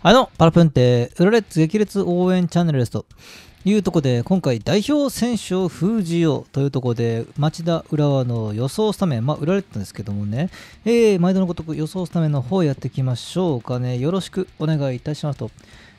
あの、パラプンテ、ウラレッツ激烈応援チャンネルですというとこで、今回代表選手を封じようというとこで、町田浦和の予想スタメン、まあ、売られッたんですけどもね、えー、毎度のごとく予想スタメンの方やっていきましょうかね。よろしくお願いいたしますと。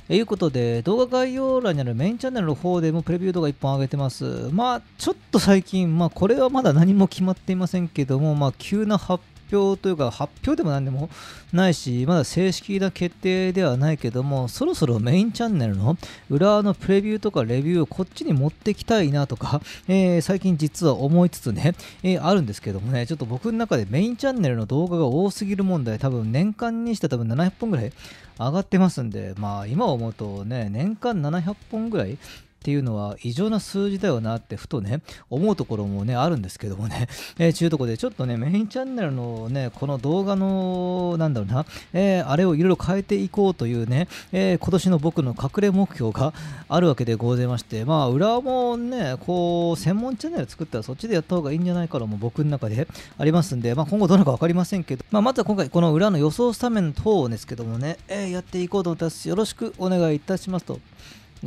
ということで、動画概要欄にあるメインチャンネルの方でもプレビュー動画1本上げてます。まあ、ちょっと最近、まあ、これはまだ何も決まっていませんけども、まあ、急な発表というか発表でも何でもないしまだ正式な決定ではないけどもそろそろメインチャンネルの裏のプレビューとかレビューをこっちに持ってきたいなとか、えー、最近実は思いつつね、えー、あるんですけどもねちょっと僕の中でメインチャンネルの動画が多すぎる問題多分年間にして多分700本ぐらい上がってますんでまあ今思うとね年間700本ぐらいっていうのは異常な数字だよなってふとね思うところもねあるんですけどもね、えー、ちゅうとこでちょっとねメインチャンネルのねこの動画のなんだろうな、えー、あれをいろいろ変えていこうというね、えー、今年の僕の隠れ目標があるわけでございましてまあ裏もねこう専門チャンネル作ったらそっちでやった方がいいんじゃないかなも僕の中でありますんで、まあ、今後どうなるか分かりませんけど、まあ、まずは今回この裏の予想スタメン等ですけどもね、えー、やっていこうと思いますよろしくお願いいたしますと。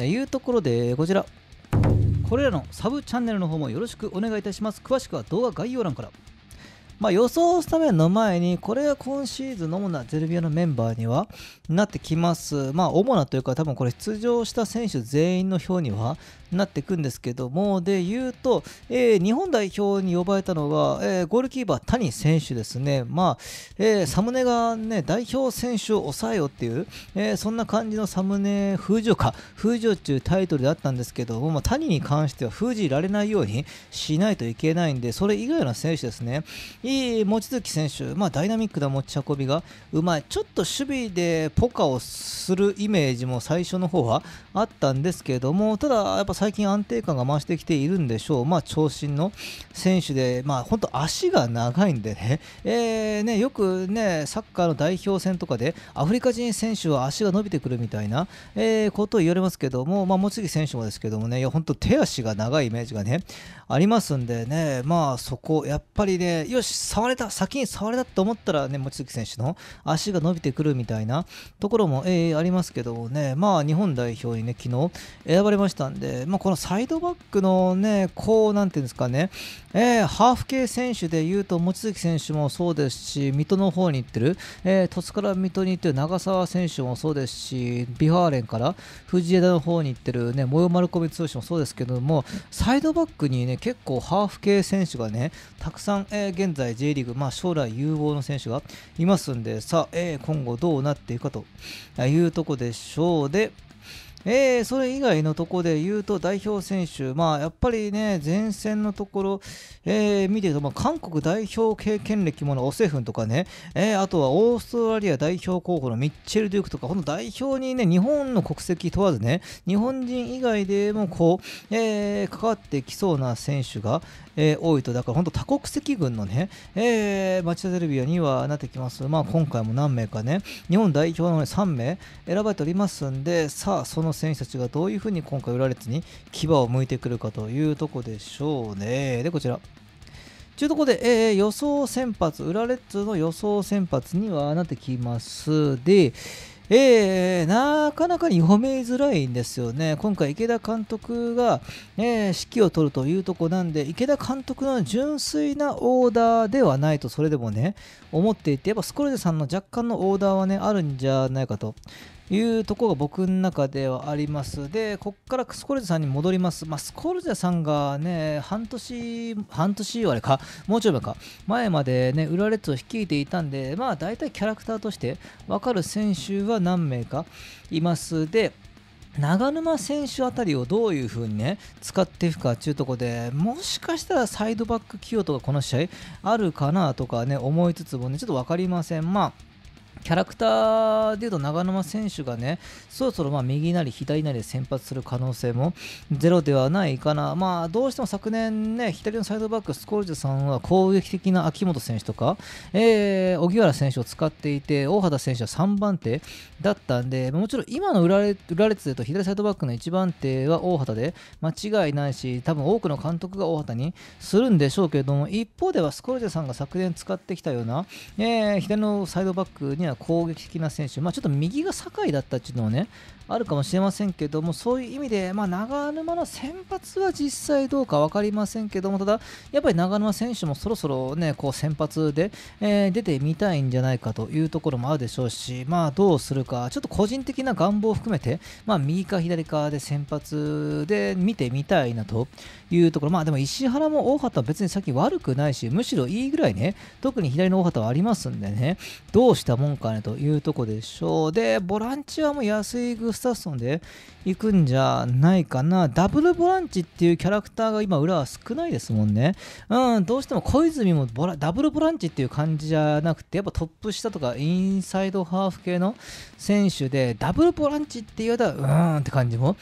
いうところでこちらこれらのサブチャンネルの方もよろしくお願いいたします詳しくは動画概要欄からまあ、予想スタメンの前に、これが今シーズンの主なゼルビアのメンバーにはなってきます。まあ、主なというか、多分これ出場した選手全員の表にはなっていくんですけどもで言うと、えー、日本代表に呼ばれたのは、えー、ゴールキーパー谷選手ですね、まあえー、サムネが、ね、代表選手を抑えよっていう、えそんな感じのサムネ風情か風情というタイトルだったんですけども、まあ、谷に関しては封じられないようにしないといけないんでそれ以外の選手ですねいい望月選手、まあ、ダイナミックな持ち運びがうまいちょっと守備でポカをするイメージも最初の方はあったんですけどもただやっぱ最近安定感が増してきているんでしょう、まあ、長身の選手で、まあ、本当、足が長いんでね, えーね、よく、ね、サッカーの代表戦とかでアフリカ人選手は足が伸びてくるみたいな、えー、ことを言われますけども、まあ、望月選手もですけどもね、いや本当、手足が長いイメージが、ね、ありますんでね、まあ、そこ、やっぱりね、よし、触れた、先に触れたと思ったらね、望月選手の足が伸びてくるみたいなところも、えー、ありますけどもね、まあ、日本代表にね、昨日選ばれましたんで、まあ、このサイドバックのね、こう、なんていうんですかね、えー、ハーフ系選手でいうと、望月選手もそうですし、水戸の方に行ってる、えー、戸から水戸に行ってる長澤選手もそうですし、ビハーレンから藤枝の方に行ってるね、模様丸込み通信もそうですけども、サイドバックにね、結構ハーフ系選手がね、たくさん、えー、現在 J リーグ、まあ、将来有望の選手がいますんで、さあ、えー、今後どうなっていくかというとこでしょう。で、えー、それ以外のところで言うと代表選手、まあ、やっぱりね前線のところ、えー、見てると、まあ、韓国代表経験歴ものオセフンとかね、えー、あとはオーストラリア代表候補のミッチェル・デュークとかこの代表にね日本の国籍問わずね日本人以外でもこう、え関わってきそうな選手が、えー、多いと、だから本当多国籍軍のね、えー、町田ゼルビアにはなってきます。まあ今回も何名かね、日本代表の、3名選ばれておりますんで、さあその選手たちがどういうふうに今回浦和レッに牙を向いてくるかというとこでしょうね。で、こちら。というところで、えー、予想先発、ウラレッツの予想先発にはなってきます。で、えー、なかなかに褒めづらいんですよね。今回、池田監督が、えー、指揮を取るというとこなんで、池田監督の純粋なオーダーではないと、それでもね、思っていて、やっぱスコルジェさんの若干のオーダーはね、あるんじゃないかと。いうとこが僕の中ではありますでこっからスコルジャさんに戻ります、まあ、スコルジャさんがね半年半年あれかもうちょい前か前までね浦和レッツを率いていたんでまあ大体キャラクターとして分かる選手は何名かいますで長沼選手あたりをどういう風にね使っていくかっていうとこでもしかしたらサイドバック起用とかこの試合あるかなとかね思いつつもねちょっと分かりませんまあキャラクターでいうと長沼選手がね、そろそろま右なり左なりで先発する可能性もゼロではないかな、まあ、どうしても昨年ね、左のサイドバック、スコルジさんは攻撃的な秋元選手とか、えー、荻原選手を使っていて、大畑選手は3番手だったんで、もちろん今の裏列でいうと、左サイドバックの1番手は大畑で間違いないし、多分多くの監督が大畑にするんでしょうけれども、一方ではスコルジさんが昨年使ってきたような、えー、左のサイドバックには攻撃的な選手、まあ、ちょっと右が酒井だったっていうのはねあるかもしれませんけどもそういう意味で、まあ、長沼の先発は実際どうか分かりませんけどもただ、やっぱり長沼選手もそろそろ、ね、こう先発で、えー、出てみたいんじゃないかというところもあるでしょうし、まあ、どうするかちょっと個人的な願望を含めて、まあ、右か左かで先発で見てみたいなというところ、まあ、でも石原も大畑は別にさっき悪くないしむしろいいぐらいね特に左の大畑はありますんでねどうしたもん金というとこでしょう。で、ボランチはもう安いグスタフソンで行くんじゃないかな。ダブルボランチっていうキャラクターが今、裏は少ないですもんね。うん、どうしても小泉もダブルボランチっていう感じじゃなくて、やっぱトップ下とかインサイドハーフ系の選手で、ダブルボランチっていうれたら、うーんって感じも。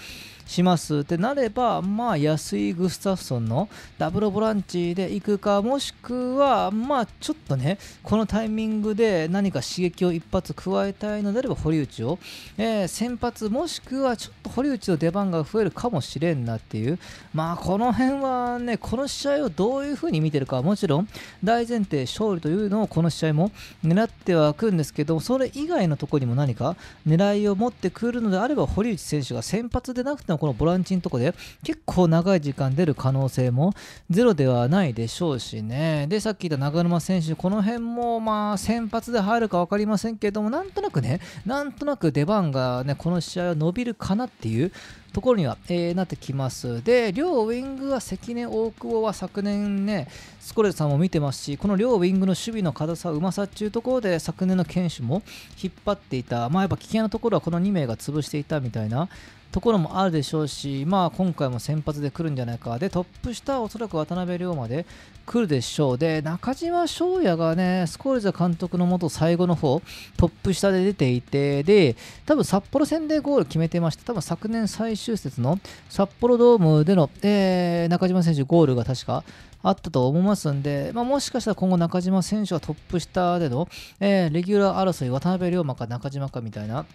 しますってなれば、まあ、安井グスタフソンのダブルボランチで行くか、もしくは、まあ、ちょっとね、このタイミングで何か刺激を一発加えたいのであれば、堀内を、えー、先発、もしくはちょっと堀内の出番が増えるかもしれんなっていう、まあ、この辺はね、この試合をどういうふうに見てるか、もちろん大前提、勝利というのをこの試合も狙ってはくんですけど、それ以外のところにも何か狙いを持ってくるのであれば、堀内選手が先発でなくてもこのボランチのとこで結構長い時間出る可能性もゼロではないでしょうしね。で、さっき言った長沼選手、この辺もまあ先発で入るか分かりませんけれども、なんとなくね、なんとなく出番がね、この試合は伸びるかなっていうところには、えー、なってきます。で、両ウィングは関根、大久保は昨年ね、スコレルさんも見てますし、この両ウィングの守備の硬さ、うまさっていうところで、昨年の堅守も引っ張っていた、まあ、やっぱ危険なところはこの2名が潰していたみたいな。ところもあるでしょうし、まあ、今回も先発で来るんじゃないか、でトップ下、おそらく渡辺龍まで来るでしょう、で中島翔也がね、スコールズ監督のもと、最後の方トップ下で出ていて、で多分札幌戦でゴール決めてました、多分昨年最終節の札幌ドームでの、えー、中島選手ゴールが確かあったと思いますんで、まあ、もしかしたら今後中島選手がトップ下での、えー、レギュラー争い、渡辺龍馬か中島かみたいな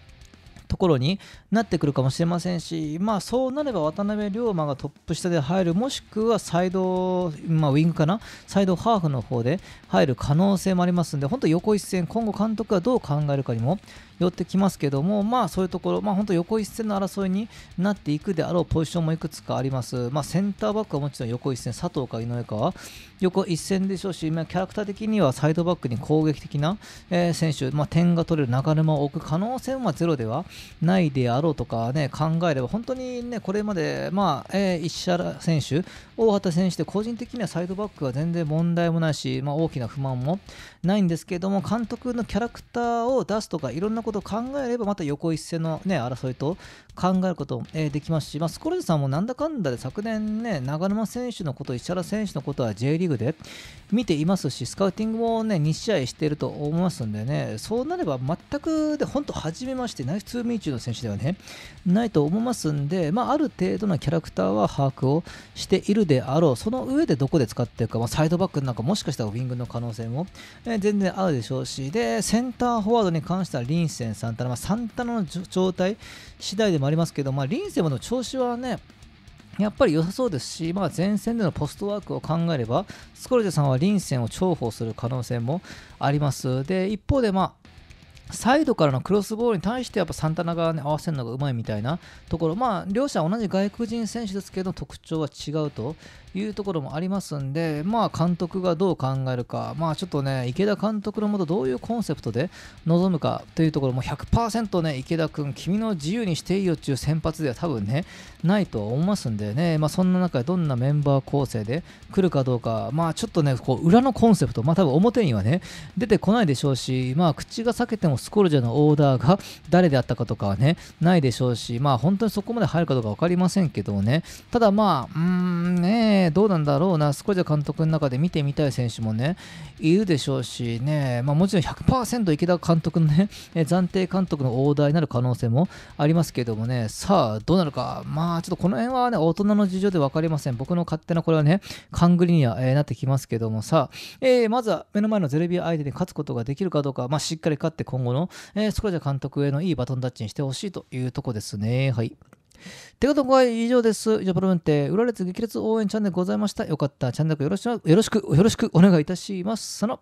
ところになってくるかもしれませんし、まあ、そうなれば渡辺龍馬がトップ下で入るもしくはサイド、まあ、ウィングかなサイドハーフの方で入る可能性もありますので本当横一線今後監督がどう考えるかにも寄ってきますけども、まあ、そういうところ、まあ、本当横一線の争いになっていくであろうポジションもいくつかあります、まあ、センターバックはもちろん横一線佐藤か井上かは横一線でしょうし、まあ、キャラクター的にはサイドバックに攻撃的な、えー、選手、まあ、点が取れる流れも置く可能性もゼロではないであろうとか、ね、考えれば本当に、ね、これまで、まあえー、石原選手、大畑選手って個人的にはサイドバックは全然問題もないし、まあ、大きな不満もないんですけども監督のキャラクターを出すとかいろんなことを考えればまた横一線の、ね、争いと考えることも、えー、できますし、まあ、スコルジさんもなんだかんだで昨年、ね、長沼選手のこと石原選手のことは J リーグで見ていますしスカウティングも、ね、2試合していると思いますんでねそうなれば全くで本当初めましてナイスツーミ身中の選手ではねないと思いますんで、まあ、ある程度のキャラクターは把握をしているであろうその上でどこで使っているか、まあ、サイドバックなんかもしかしたらウィングの可能性も、え全然あるでしょうしでセンターフォワードに関してはリンセン、サンタナ、まあ、サンタナの状態次第でもありますけど、まあ、リンセンの調子はねやっぱり良さそうですし、まあ、前線でのポストワークを考えれば、スコルジェさんはリンセンを重宝する可能性もあります。で、一方で、まあ、サイドからのクロスボールに対してやっぱサンタナが、ね、合わせるのがうまいみたいなところ、まあ、両者同じ外国人選手ですけど特徴は違うというところもありますんで、まあ、監督がどう考えるか、まあ、ちょっとね、池田監督のもとどういうコンセプトで臨むかというところも100%ね、池田君、君の自由にしていいよっていう先発では多分ね、ないとは思いますんでね、まあ、そんな中でどんなメンバー構成で来るかどうか、まあ、ちょっとね、こう裏のコンセプト、まあ、多分表にはね、出てこないでしょうし、まあ、口が裂けてもスコルジャのオーダーが誰であったかとかはね、ないでしょうし、まあ、本当にそこまで入るかどうか分かりませんけどもね、ただまあ、うーんね、どうなんだろうな、スコジャ監督の中で見てみたい選手もね、いるでしょうしね、まあ、もちろん100%池田監督のね、暫定監督のオーダーになる可能性もありますけどもね、さあ、どうなるか、まあ、ちょっとこの辺はね、大人の事情で分かりません。僕の勝手なこれはね、勘繰りには、えなってきますけども、さあ、えー、まずは目の前のゼルビア相手に勝つことができるかどうか、まあ、しっかり勝って今後の、えー、スコジャ監督へのいいバトンタッチにしてほしいというとこですね。はい。ということで、こ以上です。以上、プロメンテ、浦列激烈応援チャンネルございました。よかった。チャンネルよろしく、よろしく、よろしくお願いいたします。その。